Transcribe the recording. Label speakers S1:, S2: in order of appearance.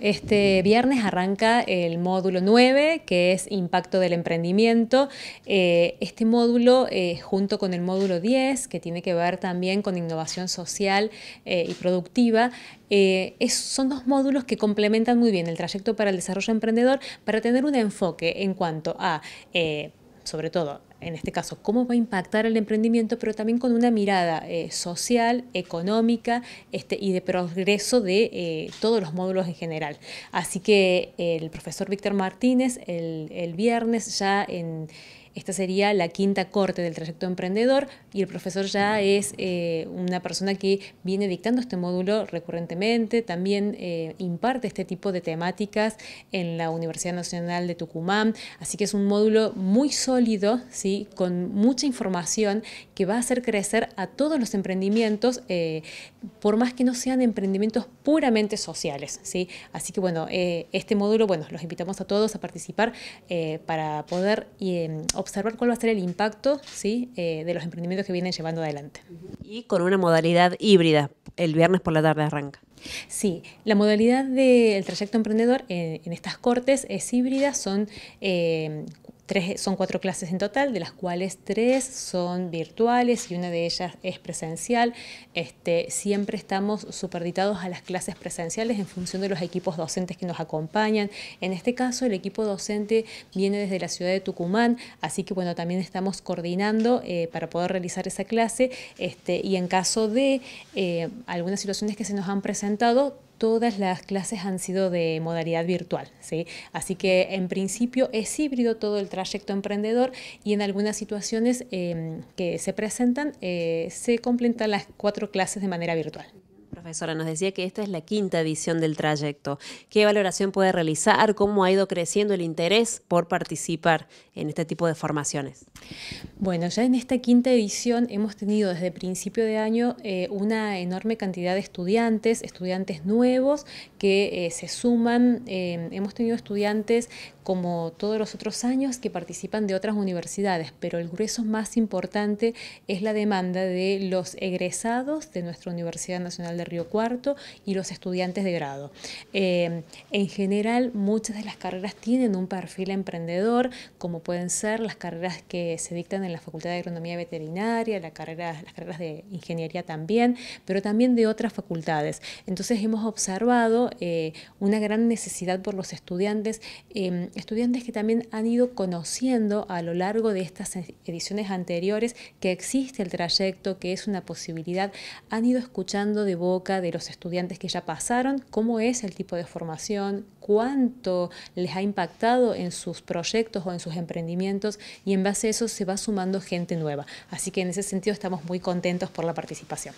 S1: Este viernes arranca el módulo 9, que es Impacto del Emprendimiento. Eh, este módulo, eh, junto con el módulo 10, que tiene que ver también con innovación social eh, y productiva, son dos módulos que complementan muy bien el trayecto para el desarrollo emprendedor para tener un enfoque en cuanto a, sobre todo, en este caso, cómo va a impactar el emprendimiento, pero también con una mirada eh, social, económica este, y de progreso de eh, todos los módulos en general. Así que eh, el profesor Víctor Martínez el, viernes ya en... Esta sería la quinta corte del trayecto emprendedor y el profesor ya es una persona que viene dictando este módulo recurrentemente, también imparte este tipo de temáticas en la Universidad Nacional de Tucumán, así que es un módulo muy sólido, ¿sí? con mucha información que va a hacer crecer a todos los emprendimientos, eh, por más que no sean emprendimientos puramente sociales. ¿sí? Así que bueno, eh, este módulo, bueno, los invitamos a todos a participar eh, para poder em, observar cuál va a ser el impacto ¿sí? de los emprendimientos que vienen llevando adelante.
S2: Y con una modalidad híbrida, el viernes por la tarde arranca. Sí,
S1: la modalidad del trayecto emprendedor en, estas cortes es híbrida, son son cuatro clases en total, de las cuales tres son virtuales y una de ellas es presencial. Este, siempre estamos superditados a las clases presenciales en función de los equipos docentes que nos acompañan. En este caso, el equipo docente viene desde la ciudad de Tucumán, así que bueno, también estamos coordinando eh, para poder realizar esa clase este, y en caso de eh, algunas situaciones que se nos han presentado, todas las clases han sido de modalidad virtual, Así que en principio es híbrido todo el trayecto emprendedor y en algunas situaciones em, que se presentan eh, se completan las
S2: cuatro clases de manera virtual profesora, nos decía que esta es la quinta edición del trayecto. ¿Qué valoración puede realizar? ¿Cómo ha ido creciendo el interés por participar en este tipo de formaciones?
S1: Bueno, ya en esta quinta edición hemos tenido desde principio de año eh, una enorme cantidad de estudiantes, estudiantes nuevos que eh, se suman. Eh, hemos tenido estudiantes como todos los otros años que participan de otras universidades, pero el grueso más importante es la demanda de los egresados de nuestra Universidad Nacional de Río Cuarto y los estudiantes de grado. Eh, en general, muchas de las carreras tienen un perfil emprendedor, como pueden ser las carreras que se dictan en la Facultad de Agronomía Veterinaria, la carrera, las carreras de ingeniería también, pero también de otras facultades. Entonces hemos observado eh, una gran necesidad por los estudiantes, eh, estudiantes que también han ido conociendo a lo largo de estas ediciones anteriores que existe el trayecto, que es una posibilidad, han ido escuchando de boca de los estudiantes que ya pasaron, cómo es el tipo de formación, cuánto les ha impactado en sus proyectos o en sus emprendimientos y en base a eso se va sumando gente nueva. Así que en ese sentido estamos muy contentos por la participación.